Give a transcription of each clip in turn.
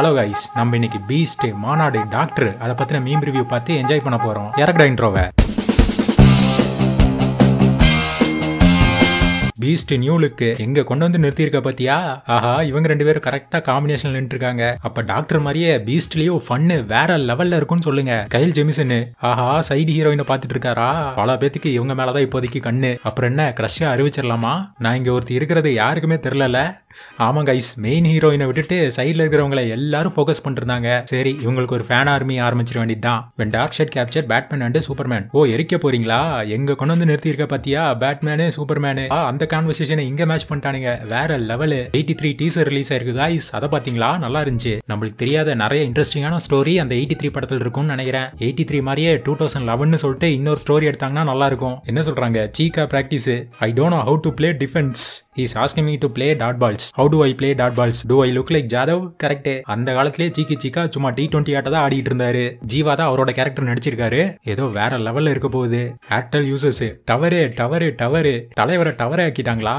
Hello guys நம்ம இன்னைக்கு பீஸ்டே மாநாடு டாக்டர் அதை பற்றின மீம் ரிவ்யூ பார்த்து என்ஜாய் பண்ண போகிறோம் இறக்குடா இன்ட்ரோவை பீஸ்ட் நியூ லுக்கு எங்க கொண்டு வந்து நிறுத்தியிருக்க பத்தியா ஆஹா இவங்க ரெண்டு பேரும் கரெக்டா காம்பினேஷன் நின்றுருக்காங்க அப்ப டாக்டர் மாதிரியே பீஸ்ட்லயோ ஃபன்னு வேற லெவல்ல இருக்கும்னு சொல்லுங்க கைல் ஜெமிசன் ஆஹா சைடு ஹீரோயினை பாத்துட்டு இருக்காரா பல பேத்துக்கு இவங்க மேலதான் இப்போதைக்கு கண்ணு அப்புறம் என்ன கிரஷ்ஷா அறிவிச்சிடலாமா நான் இங்க ஒருத்தர் இருக்கிறது யாருக்குமே தெரியல ஆமாங்க ஐஸ் மெயின் ஹீரோயினை விட்டுட்டு சைடில் இருக்கிறவங்கள எல்லாரும் ஃபோக்கஸ் பண்ணிருந்தாங்க சரி இவங்களுக்கு ஒரு ஃபேன் ஆர்மி ஆரம்பிச்சிட வேண்டியதுதான் when dark shed capture Batman and Superman ஓ எரிக்க போறீங்களா எங்க கொண்டு வந்து நிறுத்தி இருக்க பாத்தியா பேட்மேனு சூப்பர்மேனு அந்த கான்வர்சேஷனை இங்க மேட்ச் பண்ணிட்டானுங்க வேற level eighty three teaser release ஆயிருக்கு காய்ஸ் அதை பாத்தீங்களா நல்லா இருந்துச்சு நம்மளுக்கு தெரியாத நிறைய இன்ட்ரெஸ்டிங்கான ஸ்டோரி அந்த எயிட்டி த்ரீ படத்தில் இருக்கும்னு நினைக்கிறேன் எயிட்டி த்ரீ மாதிரியே டூ தௌசண்ட் லெவன் சொல்லிட்டு இன்னொரு ஸ்டோரி எடுத்தாங்கன்னா நல்லா இருக்கும் என்ன சொல்றாங்க Cheeka practice I don't know how to play defence is asking me to play dot balls how to I play dot balls too I look like Jadhav கரெக்டே அந்த காலத்திலே சீக்கி சீக்கா சும்மா டி டுவெண்ட்டி ஆட்ட தான் ஆடிட்டு இருந்தாரு ஜீவா தான் அவரோட கேரக்டர் நடிச்சிருக்காரு ஏதோ வேற லெவல்ல இருக்க போகுது Airtel users tower tower tower தலைவரை டவரை ஆக்கிட்டாங்களா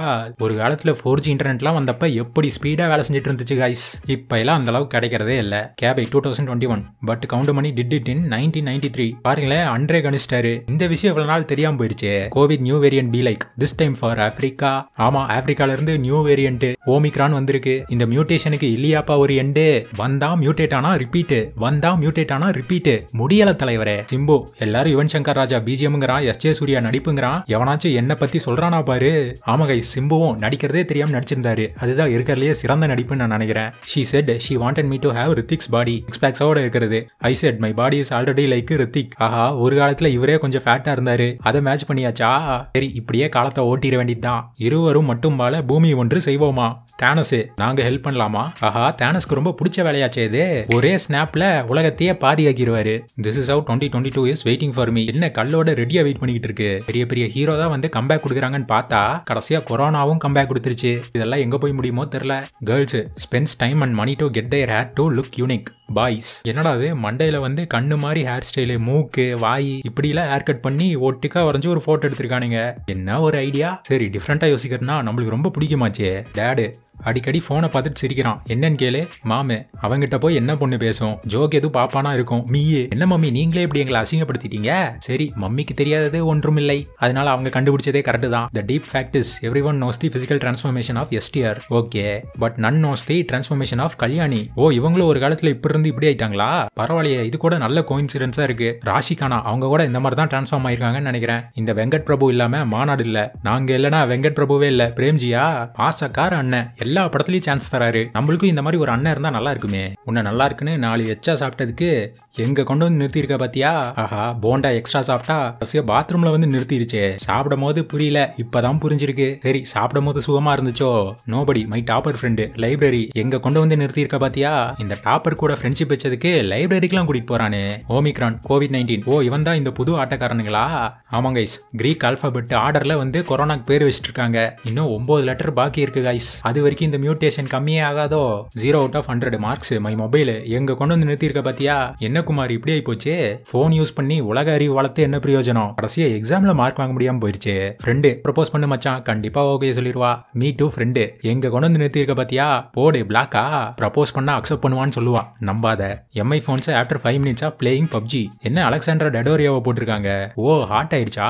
ஒரு காலத்துல ஃபோர் ஜி இன்டர்நெட்லாம் வந்தப்ப எப்படி ஸ்பீடா வேலை செஞ்சுட்டு இருந்துச்சு கைஸ் இப்ப எல்லாம் அந்த அளவுக்கு கிடைக்கிறதே இல்லை கேபை two thousand twenty one but Goundamani did it in nineteen ninety three பாருங்களேன் அன்றே கணிச்சிட்டாரு இந்த விஷயம் இவ்வளவு நாள் தெரியாம போயிருச்சு Covid new variant be like this time for Africa ஆமா ஆப்பிரிக்கால இருந்து நியூ வேரியன்ட் ஓ ஓமிக்ரான் வந்திருக்கு இந்த மியூட்டேஷனுக்கு இல்லையாப்பா ஒரு எண்டு வந்தா மியூட்டேட் ஆனா ரிப்பீட் வந்தா மியூட்டேட் ஆனா ரிப்பீட் முடியல தலைவரே சிம்பு எல்லாரும் யுவன் சங்கர் ராஜா பிஜிஎம்ங்கிறான் எஸ் ஜே சூர்யா நடிப்புங்கிறான் எவனாச்சும் என்ன பத்தி சொல்றானா பாரு ஆமாங்க சிம்புவும் நடிக்கிறதே தெரியாம நடிச்சிருந்தாரு அதுதான் இருக்கிறதுலயே சிறந்த நடிப்புன்னு நான் நினைக்கிறேன் she said she wanted me to have Hrithik's body எக்ஸ்பேக்ஸோட இருக்கிறது I said my body is already like Hrithik ஆஹா ஒரு காலத்துல இவரே கொஞ்சம் ஃபேட்டா இருந்தாரு அதை மேட்ச் பண்ணியாச்சா சரி இப்படியே காலத்தை ஓட்டிட வேண்டியதுதான் இருவரும் மட்டும் மேல பூமி ஒன்று செய்வோமா தேனஸ் நாங்க ஹெல்ப் பண்ணலாமா ஆஹா தேனஸ்க்கு ரொம்ப பிடிச்ச வேலையாச்சே இது ஒரே ஸ்னாப்ல உலகத்தையே பாதுகாக்கிடுவாரு this is out twenty twenty two years waiting for me என்ன கல்லோட ரெடியா வெயிட் பண்ணிக்கிட்டு இருக்கு பெரிய பெரிய ஹீரோ தான் வந்து கம்பேக் கொடுக்குறாங்கன்னு பார்த்தா கடைசியா கொரோனாவும் கம்பேக் கொடுத்துருச்சு இதெல்லாம் எங்க போய் முடியுமோ தெரியல girls spends time and money to get their hair to look unique boys என்னடா அது மண்டையில் வந்து கண்ணு மாதிரி ஹேர் ஸ்டைலு மூக்கு வாய் இப்படிலாம் ஹேர் கட் பண்ணி ஒட்டுக்கா வரைஞ்சி ஒரு ஃபோட்டோ எடுத்திருக்கானுங்க என்ன ஒரு ஐடியா சரி டிஃப்ரெண்ட்டாக யோசிக்கிறதுனா நம்மளுக்கு ரொம்ப பிடிக்குமாச்சே டேடு அடிக்கடி ஃபோனை பார்த்துட்டு சிரிக்கிறான் என்னன்னு கேளு மாமே அவங்கிட்ட போய் என்ன பொண்ணு பேசும் ஜோக் எதுவும் பாப்பானா இருக்கும் மீயே என்ன மம்மி நீங்களே இப்படி எங்களை அசிங்கப்படுத்திட்டீங்க சரி மம்மிக்கு தெரியாதது ஒன்றும் இல்லை அதனால அவங்க கண்டுபிடிச்சதே கரெக்ட் தான் the deep fact is everyone knows the physical transformation of STR okay but none knows the transformation of Kalyani ஓ இவங்களும் ஒரு காலத்துல இப்படி இருந்து இப்படி ஆயிட்டாங்களா பரவாயில்லையே இது கூட நல்ல கோயின்சிடன்ஸா இருக்கு ராஷிகானா அவங்க கூட இந்த மாதிரி தான் டிரான்ஸ்ஃபார்ம் ஆயிருக்காங்கன்னு நினைக்கிறேன் இந்த வெங்கட் பிரபு இல்லாம மாநாடு இல்ல நாங்க இல்லனா வெங்கட் பிரபுவே இல்ல பிரேம்ஜியா ஆசக்கார அண்ணன் எல்லா படத்துலையும் சான்ஸ் தராரு நம்மளுக்கும் இந்த மாதிரி ஒரு அண்ணன் இருந்தால் நல்லா இருக்குமே உன்னை நல்லா இருக்குன்னு நாலு எச்சா சாப்பிட்டதுக்கு எங்க கொண்டு வந்து இருக்க பாத்தியா ஆஹா போண்டா எக்ஸ்ட்ரா சாப்பிட்டா பசியா பாத்ரூம்ல வந்து நிறுத்திருச்சே சாப்பிடும் போது புரியல இப்பதான் புரிஞ்சிருக்கு சரி சாப்பிடும் போது சுகமா இருந்துச்சோ nobody my topper friend library எங்க கொண்டு வந்து நிறுத்தியிருக்க பாத்தியா இந்த டாப்பர் கூட ஃப்ரெண்ட்ஷிப் வச்சதுக்கு எல்லாம் கூட்டிட்டு போறானு ஓமிக்ரான் கோவிட் நைன்டீன் ஓ இவன் தான் இந்த புது ஆட்டக்காரனுங்களா ஆமாங்க கைஸ் கிரீக் ஆல்பாபெட் ஆர்டர்ல வந்து கொரோனாக்கு பேர் வச்சிட்டு இருக்காங்க இன்னும் ஒன்பது லெட்டர் பாக்கி இருக்கு கைஸ் அது வரைக்கும் வரைக்கும் இந்த மியூட்டேஷன் கம்மியே ஆகாதோ zero out of hundred marks my mobile எங்க கொண்டு வந்து நிறுத்தியிருக்க பாத்தியா என்ன குமார் இப்படி ஆகி போச்சு போன் யூஸ் பண்ணி உலக அறிவு வளர்த்து என்ன பிரயோஜனம் கடைசியா எக்ஸாம்ல மார்க் வாங்க முடியாம போயிருச்சு ஃப்ரெண்டு ப்ரப்போஸ் பண்ணு மச்சான் கண்டிப்பா ஓகே சொல்லிடுவா மீ டூ ஃப்ரெண்டு எங்க கொண்டு வந்து நிறுத்தியிருக்க பாத்தியா போடு பிளாக்கா ப்ரப்போஸ் பண்ணா அக்செப்ட் பண்ணுவான்னு சொல்லுவான் நம்பாத MI phones after five minutes of playing PUBG என்ன அலெக்சாண்டர் டெடோரியாவை போட்டிருக்காங்க ஓ ஹாட் ஆயிடுச்சா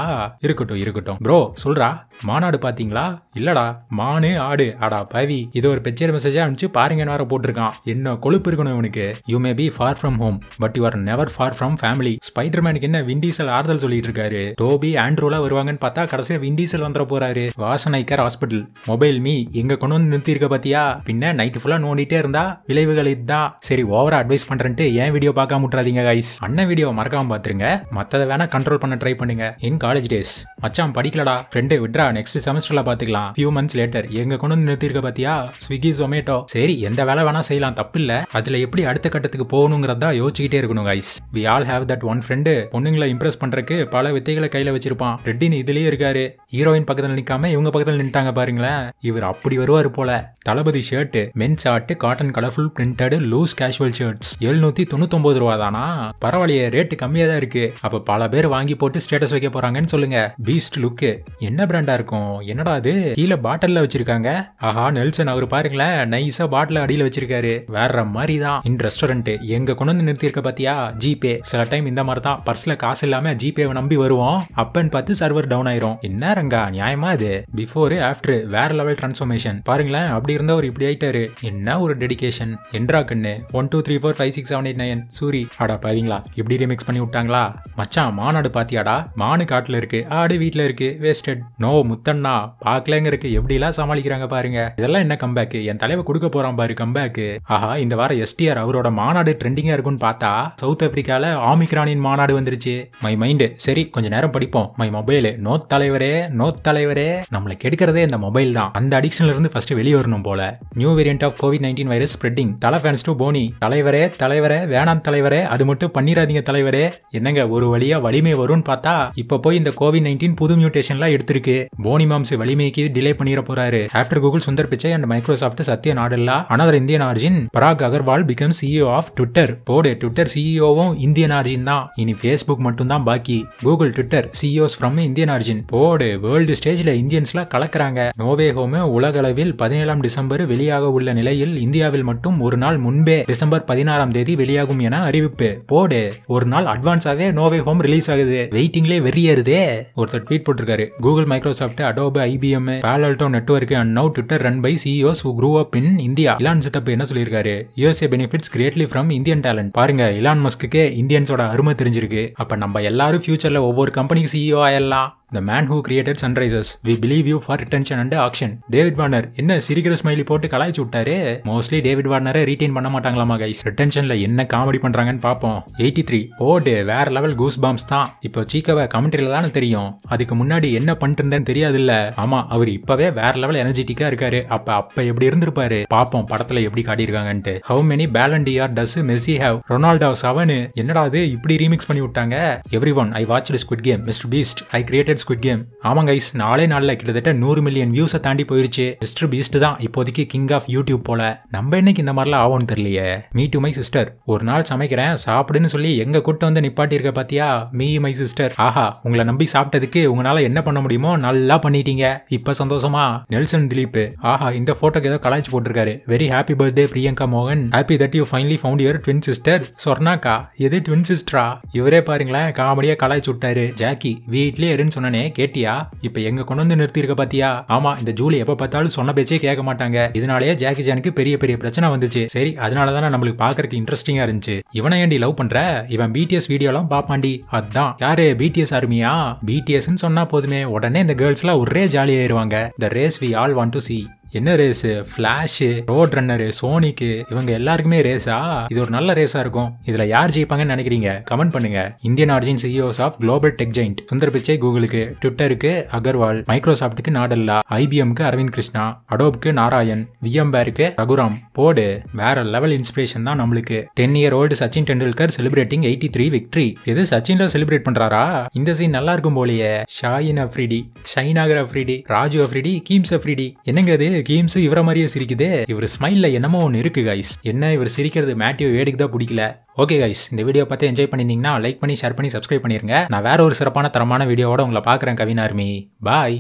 இருக்கட்டும் இருக்கட்டும் ப்ரோ சொல்றா மாநாடு பாத்தீங்களா இல்லடா மானு ஆடு ஆடா பவி இது ஒரு பிச்சர் மெசேஜா அனுப்பிச்சு பாருங்க வேற போட்டிருக்கான் என்ன கொழுப்பு இருக்கணும் இவனுக்கு you may be far from home but you are never far from family ஸ்பைடர் மேனுக்கு என்ன விண்டீசல் ஆறுதல் சொல்லிட்டு இருக்காரு டோபி ஆண்ட்ரோலாம் வருவாங்கன்னு பார்த்தா கடைசியா விண்டீசல் வந்துட போறாரு வாசனைக்கர் ஹாஸ்பிட்டல் மொபைல் மீ எங்க கொண்டு வந்து நிறுத்திருக்க பாத்தியா பின்ன நைட் ஃபுல்லா நோண்டிட்டே இருந்தா விளைவுகள் இதுதான் சரி ஓவரா அட்வைஸ் பண்றேன்ட்டு ஏன் வீடியோ பார்க்காம விட்டுறாதீங்க கைஸ் அண்ணன் வீடியோ மறக்காம பாத்துருங்க மத்ததை வேணா கண்ட்ரோல் பண்ண ட்ரை பண்ணுங்க இன் காலேஜ் டேஸ் மச்சான் படிக்கலடா ஃப்ரெண்டு விட்ரா நெக்ஸ்ட் செமஸ்டர்ல பாத்துக்கலாம் ஃபியூ மந்த்ஸ் லேட்டர் எங்க கொண்டு வந்து நிறுத்திருக்க பாத்தியா இல்லையா ஸ்விக்கி ஜொமேட்டோ சரி எந்த வேலை வேணா செய்யலாம் தப்பு இல்ல அதுல எப்படி அடுத்த கட்டத்துக்கு போகணுங்கிறதா யோசிச்சுக்கிட்டே இருக்கணும் guys we all have that one friend பொண்ணுங்களை இம்ப்ரெஸ் பண்றதுக்கு பல வித்தைகளை கையில வச்சிருப்பான் ரெட்டின்னு இதுலயே இருக்காரு ஹீரோயின் பக்கத்துல நிக்காம இவங்க பக்கத்துல நின்னுட்டாங்க பாருங்களேன் இவர் அப்படி வருவார் போல தளபதி shirt men short cotton colourful printed loose casual shirts எழுநூத்தி தொண்ணூத்தொன்பது ரூபா தானா பரவாயில்லையே ரேட்டு கம்மியா தான் இருக்கு அப்ப பல பேர் வாங்கி போட்டு ஸ்டேட்டஸ் வைக்க போறாங்கன்னு சொல்லுங்க பீஸ்ட் லுக்கு என்ன பிராண்டா இருக்கும் என்னடா அது கீழே பாட்டில்ல வச்சிருக்காங்க ஆஹா நெல்சன் கிச்சன் அவர் பாருங்களேன் நைஸா பாட்டில அடியில் வச்சிருக்காரு வேற மாதிரி தான் இன் ரெஸ்டாரண்ட் எங்க கொண்டு வந்து நிறுத்தியிருக்க பாத்தியா ஜிபே சில டைம் இந்த மாதிரி தான் பர்ஸ்ல காசு இல்லாம ஜிபேவை நம்பி வருவோம் அப்பன்னு பார்த்து சர்வர் டவுன் ஆயிரும் என்ன ரங்கா நியாயமா இது பிஃபோர் ஆஃப்டர் வேற லெவல் டிரான்ஸ்ஃபர்மேஷன் பாருங்களேன் அப்படி இருந்தா அவர் இப்படி ஆயிட்டாரு என்ன ஒரு டெடிக்கேஷன் என்றா கண்ணு one two three four five six seven eight nine Soori அடா பாருங்களா இப்படி ரிமிக்ஸ் பண்ணி விட்டாங்களா மச்சான் மாநாடு பாத்தியாடா மானு காட்டுல இருக்கு ஆடு வீட்டுல இருக்கு வேஸ்டட் நோ முத்தண்ணா எப்படி எல்லாம் சமாளிக்கிறாங்க பாருங்க இதெல்லாம் என்ன கம்பேக்கு என் தலைவர் கொடுக்க போறான் பாரு கம்பேக்கு ஆஹா இந்த வாரம் எஸ்டிஆர் அவரோட மாநாடு ட்ரெண்டிங்கா இருக்கும்னு பார்த்தா சவுத் ஆப்பிரிக்கால ஆமிக்ரானின் மாநாடு வந்துருச்சு மை மைண்டு சரி கொஞ்ச நேரம் படிப்போம் மை மொபைலு நோத் தலைவரே நோத் தலைவரே நம்மளை கெடுக்கிறதே இந்த மொபைல் தான் அந்த அடிக்ஷன்ல இருந்து ஃபர்ஸ்ட் வெளியே வரணும் போல new variant of Covid nineteen virus spreading தலை ஃபேன்ஸ் டு போனி தலைவரே தலைவரே வேணாம் தலைவரே அது மட்டும் பண்ணிடாதீங்க தலைவரே என்னங்க ஒரு வழியா வலிமை வரும்னு பார்த்தா இப்ப போய் இந்த கோவிட் நைன்டீன் புது மியூட்டேஷன்லாம் எடுத்திருக்கு போனி மாம்ஸ் வலிமைக்கு டிலே பண்ணிட போறாரு ஆஃப்டர் கூகுள் சுந்தர் பிச்சை Sanjay and Microsoft Satya Nadella, another Indian origin, Parag Agarwal becomes CEO of Twitter. போடு ட்விட்டர் சிஇஓவும் இந்தியன் ஆர்ஜின் தான் இனி ஃபேஸ்புக் மட்டும்தான் பாக்கி Google Twitter CEOs from Indian origin போடு வேர்ல்டு ஸ்டேஜில் இந்தியன்ஸ்லாம் கலக்கிறாங்க நோவே ஹோமு உலகளவில் பதினேழாம் டிசம்பர் வெளியாக உள்ள நிலையில் இந்தியாவில் மட்டும் ஒரு நாள் முன்பே டிசம்பர் பதினாறாம் தேதி வெளியாகும் என அறிவிப்பு போடு ஒரு நாள் அட்வான்ஸாகவே நோவே ஹோம் ரிலீஸ் ஆகுது வெயிட்டிங்லேயே வெறியேறுதே ஒருத்தர் ட்வீட் போட்டிருக்காரு Google Microsoft Adobe IBM Palo Alto network and now Twitter run by CEOs who grew up in India Elon செட்டப் என்ன சொல்லியிருக்காரு USA benefits greatly from Indian talent பாருங்க இலான் மஸ்க்கு இந்தியன்ஸோட அருமை தெரிஞ்சிருக்கு அப்ப நம்ம எல்லாரும் ஃபியூச்சர்ல ஒவ்வொரு கம்பெனிக்கு சிஇஓ e ஆயிடலாம் the man who created Sunrisers we believe you for retention and action David Warner என்ன சிரிக்கிற ஸ்மைலி போட்டு கலாய்ச்சி விட்டாரு மோஸ்ட்லி டேவிட் வார்னரை ரீட்டைன் பண்ண மாட்டாங்களாமா கைஸ் ரிட்டன்ஷன்ல என்ன காமெடி பண்றாங்கன்னு பார்ப்போம் எயிட்டி த்ரீ ஓ டே வேற லெவல் கூஸ் பாம்ஸ் தான் இப்போ சீக்கவை கமெண்ட்ரியில தானே தெரியும் அதுக்கு முன்னாடி என்ன பண்ணிட்டு இருந்தேன்னு தெரியாதுல்ல ஆமா அவர் இப்பவே வேற லெவல் எனர்ஜெட்டிக்கா இருக்காரு அப்ப அப்ப எப்படி இருந்திருப்பாரு பார்ப்போம் படத்துல எப்படி காட்டியிருக்காங்கன்ட்டு how many Ballon d'Or does Messi have Ronaldo seven என்னடா இது இப்படி ரீமிக்ஸ் பண்ணி விட்டாங்க everyone I watch Squid Game Mr Beast I created title Squid Game ஆமாங்க ஐஸ் நாளே நாளில் கிட்டத்தட்ட நூறு மில்லியன் வியூஸை தாண்டி போயிருச்சு மிஸ்டர் பீஸ்ட் தான் இப்போதைக்கு கிங் ஆஃப் யூடியூப் போல நம்ம என்னைக்கு இந்த மாதிரிலாம் ஆகும்னு தெரியலையே மீ டு மை சிஸ்டர் ஒரு நாள் சமைக்கிறேன் சாப்பிடுன்னு சொல்லி எங்க கூட்டம் வந்து நிப்பாட்டியிருக்க பாத்தியா மீ மை சிஸ்டர் ஆஹா உங்களை நம்பி சாப்பிட்டதுக்கு உங்களால என்ன பண்ண முடியுமோ நல்லா பண்ணிட்டீங்க இப்போ சந்தோஷமா நெல்சன் திலீப் ஆஹா இந்த போட்டோக்கு ஏதோ கலாய்ச்சி போட்டிருக்காரு வெரி ஹாப்பி பர்த்டே பிரியங்கா மோகன் happy that you finally found your twin sister சொர்னாக்கா எது ட்வின் சிஸ்டரா இவரே பாருங்களேன் காமெடியாக கலாய்ச்சி விட்டாரு ஜாக்கி வீட்லேயே இருன்னு சொன்ன சொன்னனே கேட்டியா இப்ப எங்க கொண்டு வந்து நிறுத்திருக்க பாத்தியா ஆமா இந்த ஜூலி எப்ப பார்த்தாலும் சொன்ன பேச்சே கேட்க மாட்டாங்க இதனாலேயே ஜாக்கி ஜானுக்கு பெரிய பெரிய பிரச்சனை வந்துச்சு சரி அதனால தானே நம்மளுக்கு பாக்குறதுக்கு இன்ட்ரெஸ்டிங்கா இருந்துச்சு இவனை ஏண்டி லவ் பண்ற இவன் பிடிஎஸ் வீடியோலாம் பாப்பாண்டி அதான் யாரு பிடிஎஸ் ஆர்மியா பிடிஎஸ் சொன்னா போதுமே உடனே இந்த கேர்ள்ஸ்லாம் ஒரே ஜாலி ஆயிருவாங்க the race we all want to see என்ன ரேஸு ஃப்ளாஷு ரோட் ரன்னரு சோனிக்கு இவங்க எல்லாருக்குமே ரேஸா இது ஒரு நல்ல ரேஸா இருக்கும் இதுல யார் ஜெயிப்பாங்கன்னு நினைக்கிறீங்க கமெண்ட் பண்ணுங்க Indian origin CEOs of global tech giant Sundar Pichai கூகுளுக்கு ட்விட்டருக்கு அகர்வால் மைக்ரோசாஃப்ட்டுக்கு நாடல்லா ஐபிஎம்க்கு அரவிந்த் கிருஷ்ணா அடோப்க்கு நாராயண் விஎம்பேருக்கு ரகுராம் போடு வேற லெவல் இன்ஸ்பிரேஷன் தான் நம்மளுக்கு ten year old Sachin Tendulkar celebrating eighty three victory எது சச்சின்ல செலிப்ரேட் பண்றாரா இந்த சீன் நல்லா இருக்கும் போலயே ஷாயின் அஃப்ரிடி ஷைனாகர் அஃப்ரிடி ராஜு அஃப்ரிடி கீம்ஸ் அஃப்ரிடி என்னங்க கேம்ஸும் இவர மாதிரியே சிரிக்குதே இவர் ஸ்மைல்ல என்னமோ ஒன்று இருக்கு கைஸ் என்ன இவர் சிரிக்கிறது மேட்டியோ வேடிக்கு தான் பிடிக்கல ஓகே கைஸ் இந்த வீடியோ பார்த்து என்ஜாய் பண்ணிருந்தீங்கன்னா லைக் பண்ணி ஷேர் பண்ணி சப்ஸ்கிரைப் பண்ணிருங்க நான் வேற ஒரு சிறப்பான தரமான வீடியோவோட உங்களை பார்க்குறேன் ஆர்மி பாய்